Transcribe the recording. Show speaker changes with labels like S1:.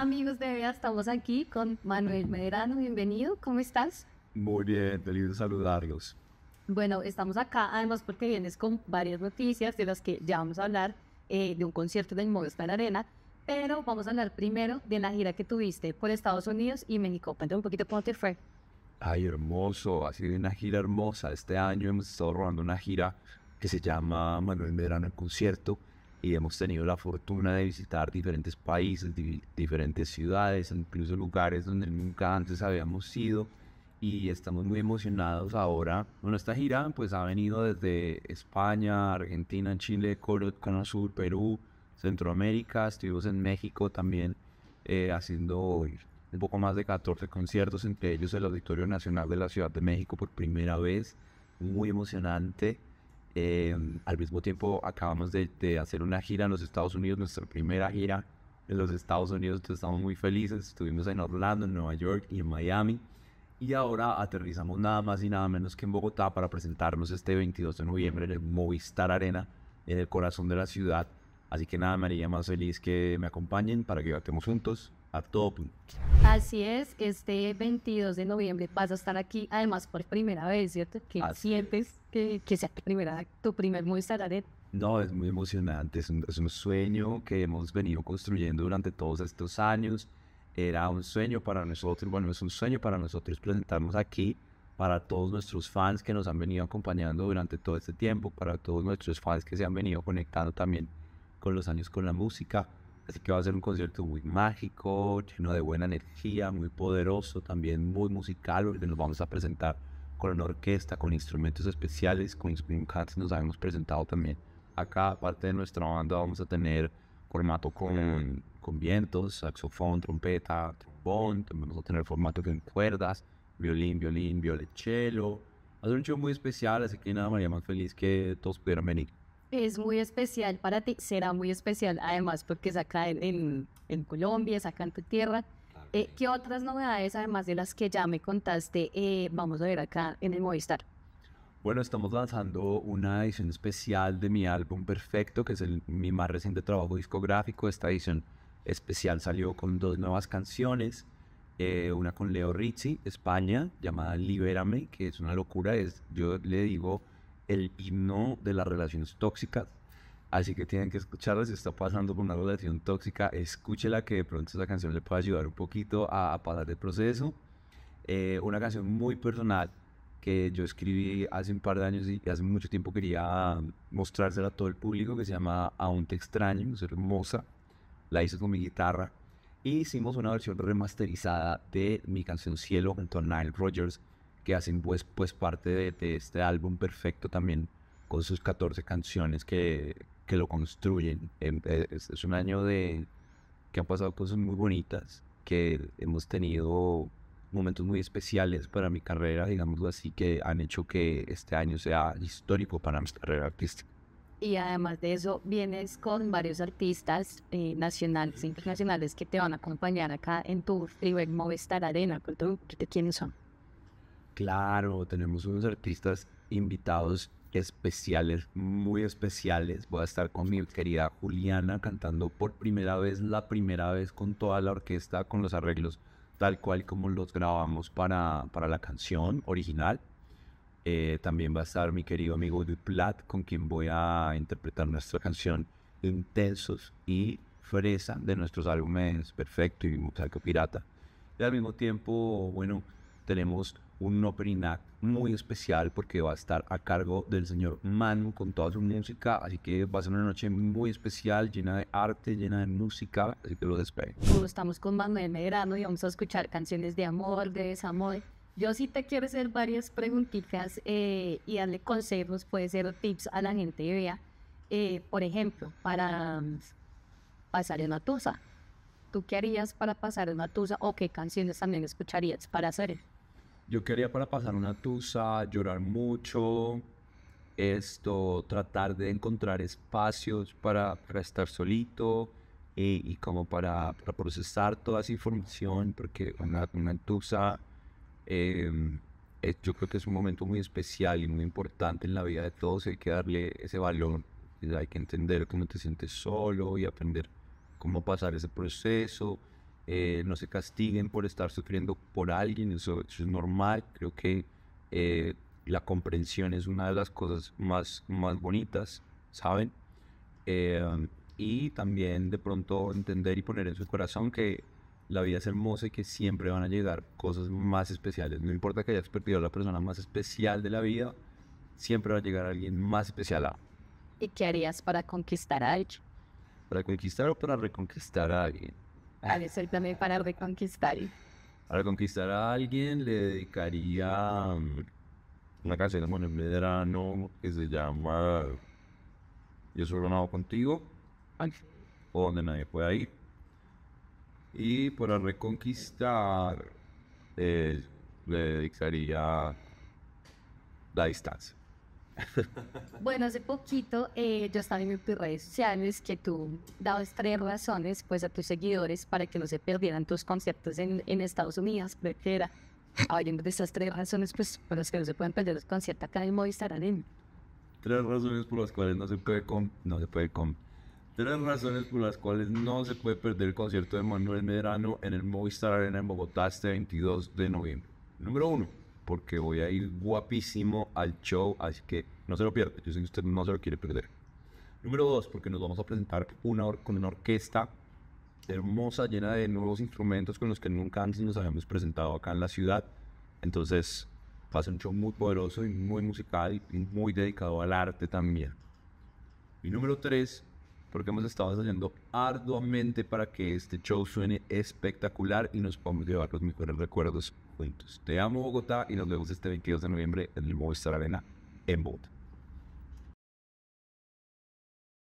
S1: amigos de Bea, estamos aquí con Manuel Medrano, bienvenido, ¿cómo estás?
S2: Muy bien, feliz de saludarlos.
S1: Bueno, estamos acá además porque vienes con varias noticias de las que ya vamos a hablar eh, de un concierto de para la Arena, pero vamos a hablar primero de la gira que tuviste por Estados Unidos y México. Cuéntame un poquito cómo te fue.
S2: Ay, hermoso, ha sido una gira hermosa. Este año hemos estado rodando una gira que se llama Manuel Medrano el Concierto y hemos tenido la fortuna de visitar diferentes países, diferentes ciudades, incluso lugares donde nunca antes habíamos ido y estamos muy emocionados ahora. Bueno, esta gira pues ha venido desde España, Argentina, Chile, Cano Sur, Perú, Centroamérica, estuvimos en México también eh, haciendo un poco más de 14 conciertos, entre ellos el Auditorio Nacional de la Ciudad de México por primera vez, muy emocionante. Em, al mismo tiempo acabamos de, hacer una gira en los Estados Unidos, nuestra primera gira en los Estados Unidos, estamos muy felices, estuvimos en Orlando, en Nueva York y en Miami. Y ahora aterrizamos nada más y nada menos que en Bogotá para presentarnos este 22 de noviembre en el Movistar Arena, en el corazón de la ciudad. Así que nada, haría más feliz que me acompañen para que vayamos juntos a todo punto.
S1: Así es, este 22 de noviembre vas a estar aquí, además por primera vez, ¿cierto? ¿Qué sientes es. que, que sea tu, primera, tu primer Movistar Arena?
S2: No, es muy emocionante, es un, es un, sueño que hemos venido construyendo durante todos estos años. Era un sueño para nosotros, bueno, es un sueño para nosotros presentarnos aquí, para todos nuestros fans que nos han venido acompañando durante todo este tiempo, para todos nuestros fans que se han venido conectando también con los años con la música Así que va a ser un concierto muy mágico, lleno de buena energía, muy poderoso, también muy musical, porque nos vamos a presentar con una orquesta, con instrumentos especiales, con Cats nos habíamos presentado también. Acá, aparte de nuestra banda, vamos a tener formato con, con vientos, saxofón, trompeta, trombón, también vamos a tener formato con cuerdas, violín, violín, violonchelo. Va a ser un show muy especial, así que nada, María, más feliz que todos pudieran venir.
S1: Es muy especial para ti, será muy especial además porque es en, en, Colombia, acá en tu tierra. Eh, ¿Qué otras novedades, además de las que ya me contaste, eh, vamos a ver acá en el Movistar?
S2: Bueno, estamos lanzando una edición especial de mi álbum Perfecto, que es mi más reciente trabajo discográfico. Esta edición especial salió con dos nuevas canciones, eh, una con Leo Rizzi, España, llamada Libérame, que es una locura. Es, yo le digo el himno de las relaciones tóxicas. Así que tienen que escucharla si está pasando por una relación tóxica, escúchela que de pronto esa canción le puede ayudar un poquito a, a el proceso. Eh, una canción muy personal que yo escribí hace un par de años y hace mucho tiempo quería mostrársela a todo el público que se llama Aún te extraño, es hermosa. La hice con mi guitarra. e hicimos una versión remasterizada de mi canción Cielo junto a Nile Rogers que hacen pues, pues parte de, este álbum perfecto también con sus 14 canciones que, lo construyen. Em, e, es, un año de que han pasado cosas muy bonitas, que hemos tenido momentos muy especiales para mi carrera, digámoslo así, que han hecho que este año sea histórico para mi carrera artística.
S1: Y además de eso, vienes con varios artistas eh, nacionales e internacionales que te van a acompañar acá en tu River Movistar Arena. ¿Quiénes son?
S2: Claro, tenemos unos artistas invitados especiales, muy especiales. Voy a estar con mi querida Juliana cantando por primera vez, la primera vez con toda la orquesta, con los arreglos tal cual como los grabamos para, la canción original. Eh, también va a estar mi querido amigo Duplat, con quien voy a interpretar nuestra canción Intensos y Fresa de nuestros álbumes Perfecto y musical Pirata. Y al mismo tiempo, bueno, tenemos un opening act muy especial porque va a estar a cargo del señor Manu con toda su música, así que va a ser una noche muy especial, llena de arte, llena de música, así que lo despeguen.
S1: Estamos con Manuel Medrano y vamos a escuchar canciones de amor, de desamor. Yo sí te quiero hacer varias preguntitas eh, y darle consejos, puede ser tips a la gente, vea. Eh, por ejemplo, para mm, pasar la tusa. ¿Tú qué harías para pasar la tusa o qué canciones también escucharías para hacer?
S2: yo quería para pasar una tusa, llorar mucho, esto, tratar de encontrar espacios para, estar solito eh, y, como para, procesar toda esa información, porque una, una tusa, em, es, yo creo que es un momento muy especial y muy importante en la vida de todos, hay que darle ese valor, hay que entender cómo te sientes solo y aprender cómo pasar ese proceso eh, no se castiguen por estar sufriendo por alguien, eso, es normal, creo que eh, la comprensión es una de las cosas más, más bonitas, ¿saben? Eh, y también de pronto entender y poner en su corazón que la vida es hermosa y que siempre van a llegar cosas más especiales. No importa que hayas perdido a la persona más especial de la vida, siempre va a llegar alguien más especial. A...
S1: ¿Y qué harías para conquistar a alguien?
S2: Para conquistar o para reconquistar a alguien.
S1: Ah, para también para reconquistar.
S2: Para conquistar a alguien le dedicaría um, una canción bueno, en verano que se llama Yo soy nado contigo, o donde nadie Puede ir. Y para reconquistar eh, le dedicaría la distancia.
S1: Bueno, hace poquito eh, yo estaba en tus redes sociales que tú dabas tres razones pues a tus seguidores para que no se perdieran tus conciertos en, Estados Unidos, pero era de esas tres razones pues por las que no se pueden perder los conciertos acá en Movistar Arena.
S2: Tres razones por las cuales no se puede con, no se puede con. tres razones por las cuales no se puede perder el concierto de Manuel Medrano en el Movistar Arena en Bogotá este 22 de noviembre. Número uno porque voy a ir guapísimo al show, así que no se lo pierda, yo sé que usted no se lo quiere perder. Número dos, porque nos vamos a presentar con una orquesta hermosa, llena de nuevos instrumentos con los que nunca antes nos habíamos presentado acá en la ciudad. Entonces, va a ser un show muy poderoso y muy musical y muy dedicado al arte también. Y número tres, porque hemos estado ensayando arduamente para que este show suene espectacular y nos podamos llevar los mejores recuerdos te amo Bogotá y nos vemos este 22 de noviembre en el Movistar Arena en Bogotá.